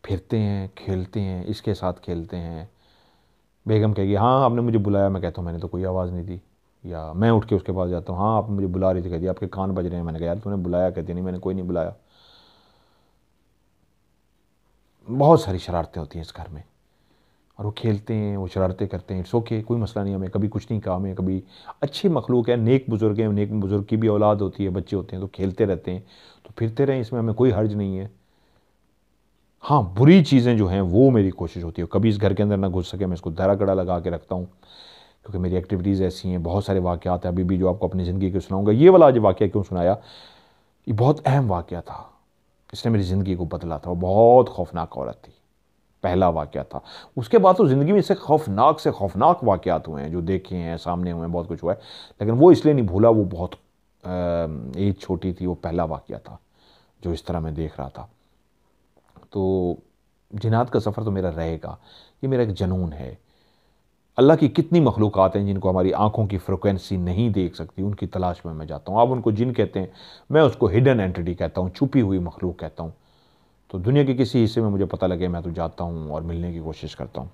फिरते हैं खेलते हैं इसके साथ खेलते हैं बेगम कहेगी हाँ आपने मुझे बुलाया मैं कहता हूँ मैंने तो कोई आवाज़ नहीं दी या मैं उठ के उसके पास जाता हूँ हाँ आप मुझे बुला रही थी कहती आपके कान बज रहे हैं मैंने कहा यार तूने बुलाया कहती नहीं मैंने कोई नहीं बुलाया बहुत सारी शरारतें होती हैं इस घर में और वो खेलते हैं वो शरारतें करते हैं इट्स ओके कोई मसला नहीं हमें कभी कुछ नहीं कहा हमें कभी अच्छे मखलूक है नेक बुज़ुर्ग हैं नेक बुज़ुर्ग की भी औलाद होती है बच्चे होते हैं तो खेलते रहते हैं तो फिरते रहें इसमें हमें कोई हर्ज नहीं है हाँ बुरी चीज़ें जो हैं वो मेरी कोशिश होती है कभी इस घर के अंदर ना घुस सके मैं इसको दरा गड़ा लगा के रखता हूँ क्योंकि मेरी एक्टिविटीज़ ऐसी हैं बहुत सारे वाक़ात हैं अभी भी जो आपको अपनी ज़िंदगी के सुनाऊँगा ये वाला आज वाक़ क्यों सुनाया ये बहुत अहम वाक़ था इसने मेरी ज़िंदगी को बदला था वो बहुत खौफनाक औरत थी पहला वाक़ था उसके बाद तो ज़िंदगी में इसे खौफनाक से खौफनाक वाक़ात हुए हैं जो देखे हैं सामने हुए हैं बहुत कुछ हुआ है लेकिन वो इसलिए नहीं भूला वो बहुत एज छोटी थी वो पहला वाक़ था जो इस तरह मैं देख रहा था तो जिनात का सफ़र तो मेरा रहेगा ये मेरा एक जनून है अल्लाह की कितनी मखलूक हैं जिनको हमारी आँखों की फ्रिक्वेंसी नहीं देख सकती उनकी तलाश में मैं जाता हूँ आप उनको जिन कहते हैं मैं उसको हिडन एंटिटी कहता हूँ छुपी हुई मखलूक कहता हूँ तो दुनिया के किसी हिस्से में मुझे पता लगे मैं तो जाता हूँ और मिलने की कोशिश करता हूँ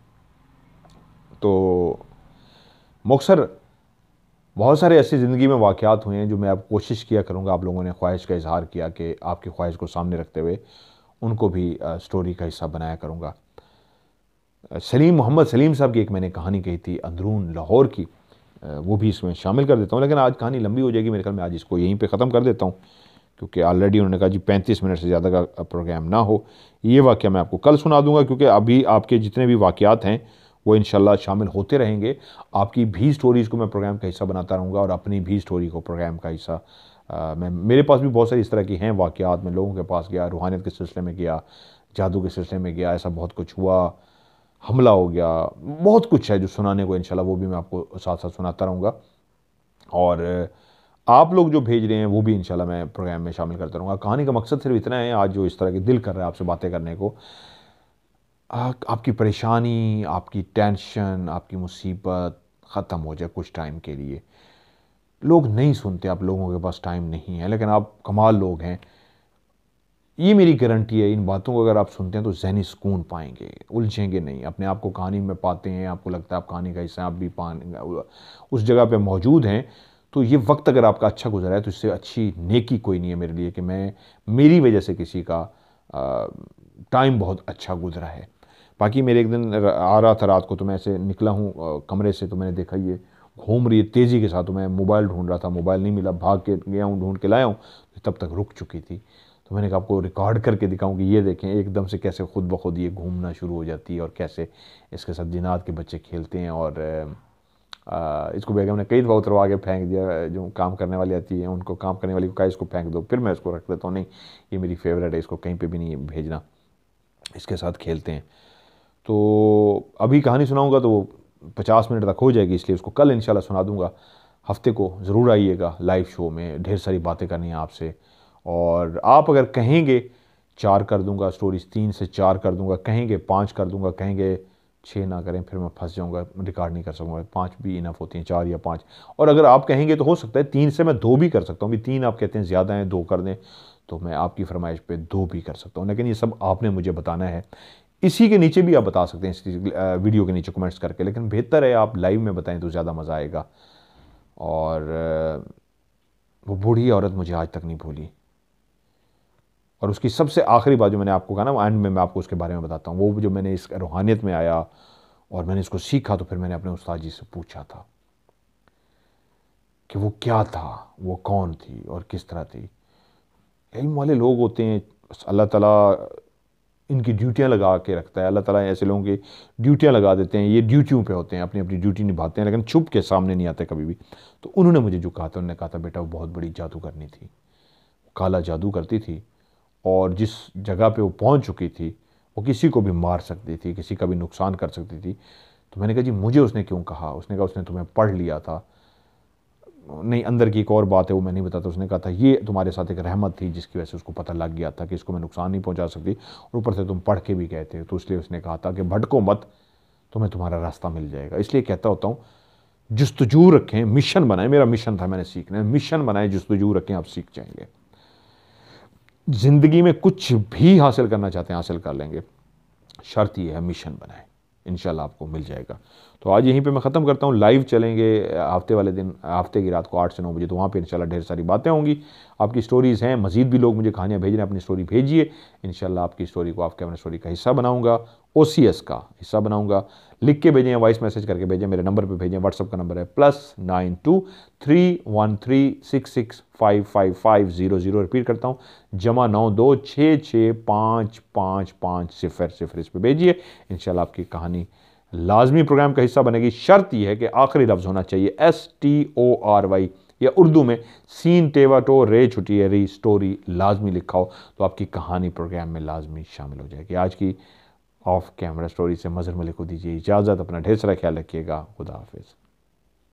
तो मक्सर बहुत सारे ऐसे ज़िंदगी में वाक़ात हुए हैं जो मैं अब कोशिश किया करूँगा आप लोगों ने ख्वाहिश का इजहार किया कि आपकी ख्वाहिश को सामने रखते हुए उनको भी स्टोरी का हिस्सा बनाया करूँगा सलीम मोहम्मद सलीम साहब की एक मैंने कहानी कही थी अंदरून लाहौर की वो भी इसमें शामिल कर देता हूँ लेकिन आज कहानी लंबी हो जाएगी मेरे ख्याल में आज इसको यहीं पे ख़त्म कर देता हूँ क्योंकि ऑलरेडी उन्होंने कहा जी पैंतीस मिनट से ज़्यादा का प्रोग्राम ना हो ये वाक्य मैं आपको कल सुना दूंगा क्योंकि अभी आपके जितने भी वाक़ात हैं वो इन शामिल होते रहेंगे आपकी भी स्टोरीज़ को मैं प्रोग्राम का हिस्सा बनाता रहूँगा और अपनी भी स्टोरी को प्रोग्राम का हिस्सा मैं मेरे पास भी बहुत सारी इस तरह की हैं वाक़ात मैं लोगों के पास गया रूहानियत के सिलसिले में गया जादू के सिलसिले में गया ऐसा बहुत कुछ हुआ हमला हो गया बहुत कुछ है जो सुनाने को इंशाल्लाह वो भी मैं आपको साथ साथ सुनाता रहूँगा और आप लोग जो भेज रहे हैं वो भी इंशाल्लाह मैं प्रोग्राम में शामिल करता रहूँगा कहानी का मकसद सिर्फ इतना है आज जो इस तरह के दिल कर रहा है आपसे बातें करने को आपकी परेशानी आपकी टेंशन आपकी मुसीबत ख़त्म हो जाए कुछ टाइम के लिए लोग नहीं सुनते आप लोगों के पास टाइम नहीं है लेकिन आप कमाल लोग हैं ये मेरी गारंटी है इन बातों को अगर आप सुनते हैं तो जहनी सुकून पाएंगे उलझेंगे नहीं अपने आप को कहानी में पाते हैं आपको लगता है आप कहानी का हिस्सा आप भी पा उस जगह पर मौजूद हैं तो ये वक्त अगर आपका अच्छा गुजरा है तो इससे अच्छी नेकी कोई नहीं है मेरे लिए कि मैं मेरी वजह से किसी का टाइम बहुत अच्छा गुजरा है बाकी मेरे एक दिन आ रहा था रात को तो मैं ऐसे निकला हूँ कमरे से तो मैंने देखा ये घूम रही है तेज़ी के साथ तो मैं मोबाइल ढूंढ रहा था मोबाइल नहीं मिला भाग के गया हूँ ढूंढ के लाया हूँ तब तक रुक चुकी थी तो मैंने कहा आपको रिकॉर्ड करके दिखाऊं कि ये देखें एकदम से कैसे खुद ब खुद ये घूमना शुरू हो जाती है और कैसे इसके साथ जिनात के बच्चे खेलते हैं और आ, इसको बेगम ने कई दफ़ा उतरवा के फेंक दिया जो काम करने वाली आती है उनको काम करने वाली को कहा इसको फेंक दो फिर मैं इसको रख देता हूँ नहीं ये मेरी फेवरेट है इसको कहीं पर भी नहीं भेजना इसके साथ खेलते हैं तो अभी कहानी सुनाऊँगा तो वो पचास मिनट तक हो जाएगी इसलिए उसको कल इन सुना दूँगा हफ्ते को ज़रूर आइएगा लाइव शो में ढेर सारी बातें करनी है आपसे और आप अगर कहेंगे चार कर दूंगा स्टोरीज तीन से चार कर दूंगा कहेंगे पाँच कर दूंगा कहेंगे छः ना करें फिर मैं फंस जाऊंगा रिकॉर्ड नहीं कर सकूंगा पाँच भी इनफ होती हैं चार या पाँच और अगर आप कहेंगे तो हो सकता है तीन से मैं दो भी कर सकता हूँ भी तीन आप कहते हैं ज़्यादा हैं दो कर दें तो मैं आपकी फरमाइश पर दो भी कर सकता हूँ लेकिन ये सब आपने मुझे बताना है इसी के नीचे भी आप बता सकते हैं इसकी वीडियो के नीचे कमेंट्स करके लेकिन बेहतर है आप लाइव में बताएं तो ज़्यादा मज़ा आएगा और वो बूढ़ी औरत मुझे आज तक नहीं भूली और उसकी सबसे आखिरी बात जो मैंने आपको कहा ना एंड में मैं आपको उसके बारे में बताता हूँ वो जो मैंने इस रूहानियत में आया और मैंने इसको सीखा तो फिर मैंने अपने उस्ताद जी से पूछा था कि वो क्या था वो कौन थी और किस तरह थी इल्म वाले लोग होते हैं अल्लाह ताला इनकी ड्यूटियाँ लगा के रखता है अल्लाह ताला ऐसे लोगों की ड्यूटियाँ लगा देते हैं ये ड्यूटियों पे होते हैं अपनी अपनी ड्यूटी निभाते हैं लेकिन छुप के सामने नहीं आते कभी भी तो उन्होंने मुझे जो कहा था उन्होंने कहा था बेटा वो बहुत बड़ी जादू करनी थी काला जादू करती थी और जिस जगह पे वो पहुंच चुकी थी वो किसी को भी मार सकती थी किसी का भी नुकसान कर सकती थी तो मैंने कहा जी मुझे उसने क्यों कहा उसने कहा उसने तुम्हें पढ़ लिया था नहीं अंदर की एक और बात है वो मैं नहीं बताता उसने कहा था ये तुम्हारे साथ एक रहमत थी जिसकी वजह से उसको पता लग गया था कि इसको मैं नुकसान नहीं पहुंचा सकती और ऊपर से तुम पढ़ के भी गए थे तो इसलिए उसने कहा था कि भटको मत तुम्हें तुम्हारा रास्ता मिल जाएगा इसलिए कहता होता हूँ जस्तजू रखें मिशन बनाएं मेरा मिशन था मैंने सीखना है मिशन बनाएं जस्तजू रखें आप सीख जाएंगे ज़िंदगी में कुछ भी हासिल करना चाहते हैं हासिल कर लेंगे शर्त यह है मिशन बनाए इन आपको मिल जाएगा तो आज यहीं पे मैं ख़त्म करता हूँ लाइव चलेंगे हफ्ते वाले दिन हफ्ते की रात को आठ से नौ बजे तो वहाँ पे इन ढेर सारी बातें होंगी आपकी स्टोरीज़ हैं मज़ीद भी लोग मुझे कहानियाँ भेज रहे हैं अपनी स्टोरी भेजिए इन आपकी स्टोरी को आपके अपने स्टोरी का हिस्सा बनाऊँगा ओ का हिस्सा बनाऊँगा लिख के भेजें वॉइस मैसेज करके भेजें मेरे नंबर पे भेजें व्हाट्सअप का नंबर है plus nine two three one three six six five five five zero zero repeat करता हूँ जमा नौ दो छः छः पाँच पाँच पाँच सिफर सिफर इस पर भेजिए इन आपकी कहानी लाजमी प्रोग्राम का हिस्सा बनेगी शर्त यह है कि आखिरी लफ्ज़ होना चाहिए S T O R Y या उर्दू में सीन टो तो रे छुटी रे स्टोरी लाजमी लिखा हो तो आपकी कहानी प्रोग्राम में लाजमी शामिल हो जाएगी आज की ऑफ कैमरा स्टोरी से मज़र मलिक को दीजिए इजाज़त अपना ढेर सारा ख्याल रखिएगा खुदा हाफिज़